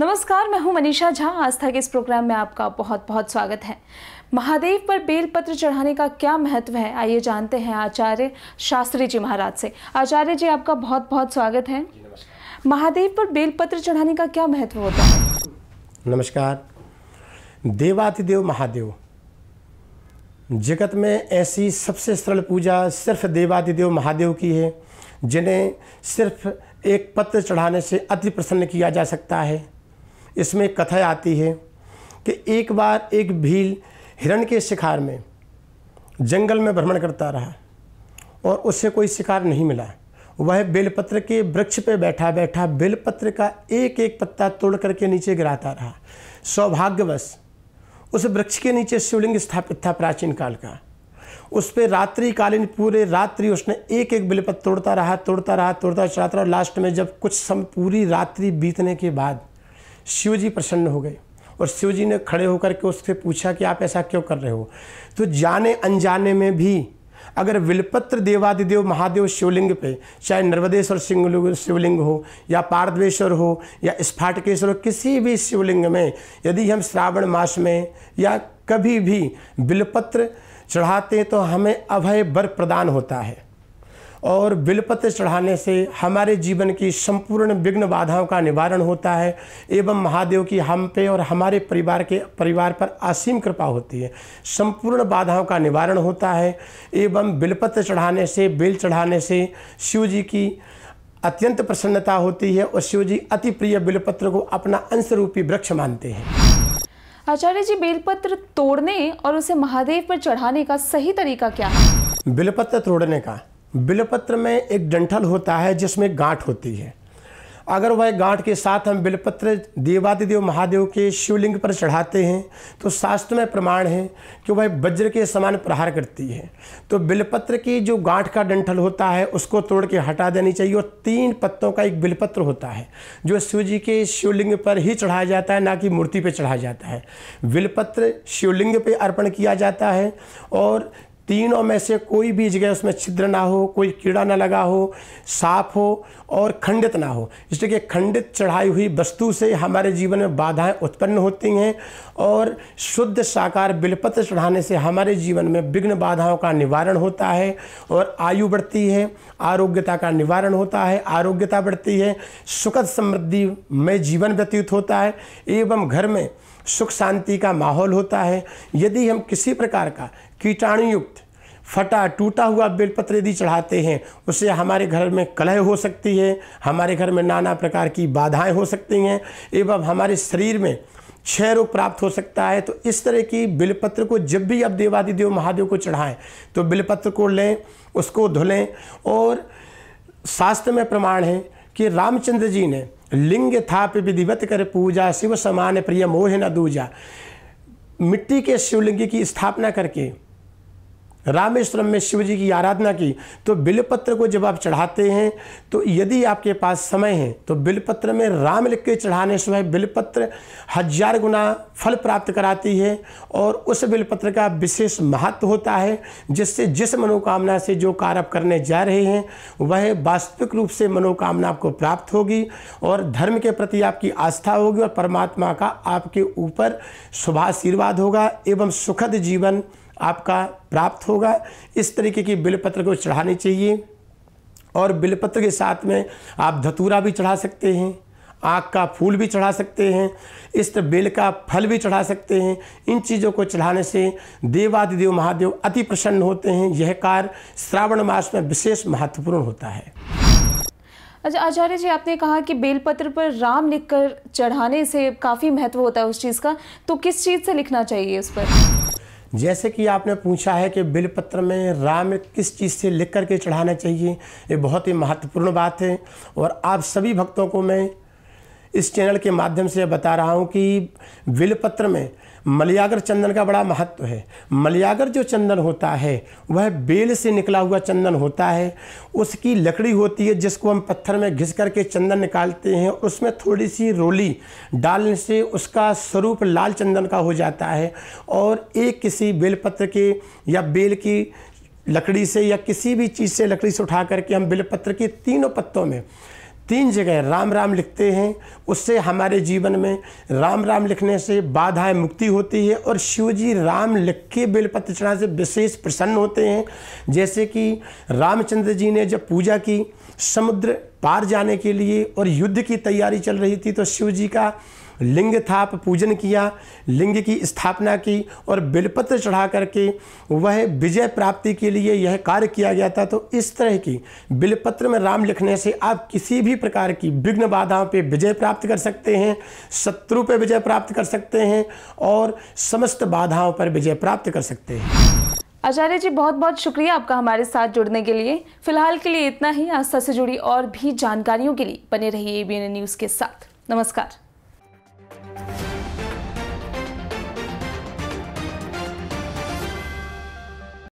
नमस्कार मैं हूं मनीषा झा आस्था के इस प्रोग्राम में आपका बहुत बहुत स्वागत है महादेव पर बेलपत्र चढ़ाने का क्या महत्व है आइए जानते हैं आचार्य शास्त्री जी महाराज से आचार्य जी आपका बहुत बहुत स्वागत है महादेव पर बेलपत्र चढ़ाने का क्या महत्व होता है नमस्कार देवातिदेव महादेव जगत में ऐसी सबसे सरल पूजा सिर्फ देवादिदेव महादेव की है जिन्हें सिर्फ एक पत्र चढ़ाने से अति प्रसन्न किया जा सकता है इसमें कथा आती है कि एक बार एक भील हिरण के शिकार में जंगल में भ्रमण करता रहा और उससे कोई शिकार नहीं मिला वह बेलपत्र के वृक्ष पर बैठा बैठा बेलपत्र का एक एक पत्ता तोड़ करके नीचे गिराता रहा सौभाग्यवश उस वृक्ष के नीचे शिवलिंग स्थापित था प्राचीन काल का उस पर रात्रिकालीन पूरे रात्रि उसने एक एक बेलपत्र तोड़ता रहा तोड़ता रहा तोड़ता चढ़ाता रहा लास्ट में जब कुछ सम पूरी रात्रि बीतने के बाद शिव जी प्रसन्न हो गए और शिव जी ने खड़े होकर के उससे पूछा कि आप ऐसा क्यों कर रहे हो तो जाने अनजाने में भी अगर विलपत्र देवादिदेव महादेव शिवलिंग पे चाहे नर्वदेश्वर शिवलिंग शिवलिंग हो या पार्द्वेश्वर हो या स्फाटकेश्वर हो किसी भी शिवलिंग में यदि हम श्रावण मास में या कभी भी बिलपत्र चढ़ाते हैं तो हमें अभय बर प्रदान होता है और बिलपत्र चढ़ाने से हमारे जीवन की संपूर्ण विघ्न बाधाओं का निवारण होता है एवं महादेव की हम पे और हमारे परिवार के परिवार पर असीम कृपा होती है संपूर्ण बाधाओं का निवारण होता है एवं बिलपत्र चढ़ाने से बिल चढ़ाने से शिव जी की अत्यंत प्रसन्नता होती है और शिव जी अति प्रिय बिलपत्र को अपना अंश रूपी वृक्ष मानते हैं आचार्य जी बिलपत्र तोड़ने और उसे महादेव पर चढ़ाने का सही तरीका क्या है बिलपत्र तोड़ने का बिलपत्र में एक डंठल होता है जिसमें गांठ होती है अगर वह गांठ के साथ हम बिलपत्र देवादिदेव महादेव के शिवलिंग पर चढ़ाते हैं तो शास्त्र में प्रमाण है कि वह वज्र के समान प्रहार करती है तो बिलपत्र की जो गांठ का डंठल होता है उसको तोड़ के हटा देनी चाहिए और तीन पत्तों का एक बिलपत्र होता है जो शिव जी के शिवलिंग पर ही चढ़ाया जाता है ना कि मूर्ति पर चढ़ाया जाता है बिलपत्र शिवलिंग पर अर्पण किया जाता है और तीनों में से कोई भी जगह उसमें छिद्र ना हो कोई कीड़ा ना लगा हो साफ हो और खंडित ना हो इसलिए कि खंडित चढ़ाई हुई वस्तु से हमारे जीवन में बाधाएं उत्पन्न होती हैं और शुद्ध साकार बिलपत्र चढ़ाने से हमारे जीवन में विघ्न बाधाओं का निवारण होता है और आयु बढ़ती है आरोग्यता का निवारण होता है आरोग्यता बढ़ती है सुखद समृद्धि में जीवन व्यतीत होता है एवं घर में सुख शांति का माहौल होता है यदि हम किसी प्रकार का कीटाणुयुक्त फटा टूटा हुआ बेलपत्र यदि चढ़ाते हैं उससे हमारे घर में कलह हो सकती है हमारे घर में नाना प्रकार की बाधाएं हो सकती हैं एवं हमारे शरीर में क्षय रोग प्राप्त हो सकता है तो इस तरह की बिलपत्र को जब भी आप देवादिदेव महादेव को चढ़ाएं तो बिलपत्र को लें उसको धुलें और शास्त्र में प्रमाण है कि रामचंद्र जी ने लिंग थाप विधिवत कर पूजा शिव समान प्रिय मोह न दूजा मिट्टी के शिवलिंग की स्थापना करके रामेश्वरम में शिव जी की आराधना की तो बिलपत्र को जब आप चढ़ाते हैं तो यदि आपके पास समय है तो बिलपत्र में राम लिख के चढ़ाने से बिलपत्र हजार गुना फल प्राप्त कराती है और उस बिलपत्र का विशेष महत्व होता है जिससे जिस मनोकामना से जो कार्य आप करने जा रहे हैं वह वास्तविक रूप से मनोकामना आपको प्राप्त होगी और धर्म के प्रति आपकी आस्था होगी और परमात्मा का आपके ऊपर शुभ आशीर्वाद होगा एवं सुखद जीवन आपका प्राप्त होगा इस तरीके की बिलपत्र को चढ़ानी चाहिए और बिलपत्र के साथ में आप धतूरा भी चढ़ा सकते हैं आँख का फूल भी चढ़ा सकते हैं इस बेल का फल भी चढ़ा सकते हैं इन चीज़ों को चढ़ाने से देवादिदेव महादेव अति प्रसन्न होते हैं यह कार्य श्रावण मास में विशेष महत्वपूर्ण होता है अच्छा आचार्य जी आपने कहा कि बेलपत्र पर राम लिखकर चढ़ाने से काफ़ी महत्व होता है उस चीज़ का तो किस चीज़ से लिखना चाहिए उस पर जैसे कि आपने पूछा है कि बिलपत्र में राम किस चीज़ से लिख करके चढ़ाना चाहिए ये बहुत ही महत्वपूर्ण बात है और आप सभी भक्तों को मैं इस चैनल के माध्यम से बता रहा हूँ कि विलपत्र में मलयागर चंदन का बड़ा महत्व है मलयागर जो चंदन होता है वह बेल से निकला हुआ चंदन होता है उसकी लकड़ी होती है जिसको हम पत्थर में घिस करके चंदन निकालते हैं उसमें थोड़ी सी रोली डालने से उसका स्वरूप लाल चंदन का हो जाता है और एक किसी बेलपत्र के या बेल की लकड़ी से या किसी भी चीज़ से लकड़ी से उठा करके हम बेलपत्र के तीनों पत्तों में तीन जगह राम राम लिखते हैं उससे हमारे जीवन में राम राम लिखने से बाधाएं मुक्ति होती है और शिवजी राम लिख के बेलपत्र चढ़ा से विशेष प्रसन्न होते हैं जैसे कि रामचंद्र जी ने जब पूजा की समुद्र पार जाने के लिए और युद्ध की तैयारी चल रही थी तो शिव जी का लिंग थाप पूजन किया लिंग की स्थापना की और बिलपत्र चढ़ा करके वह विजय प्राप्ति के लिए यह कार्य किया गया था तो इस तरह की बिलपत्र में राम लिखने से आप किसी भी प्रकार की विघ्न बाधाओं पर विजय प्राप्त कर सकते हैं शत्रु पे विजय प्राप्त कर सकते हैं और समस्त बाधाओं पर विजय प्राप्त कर सकते हैं आचार्य जी बहुत बहुत शुक्रिया आपका हमारे साथ जुड़ने के लिए फिलहाल के लिए इतना ही आस्था से जुड़ी और भी जानकारियों के लिए बने रहिए एबीएन न्यूज़ के साथ नमस्कार Thank you.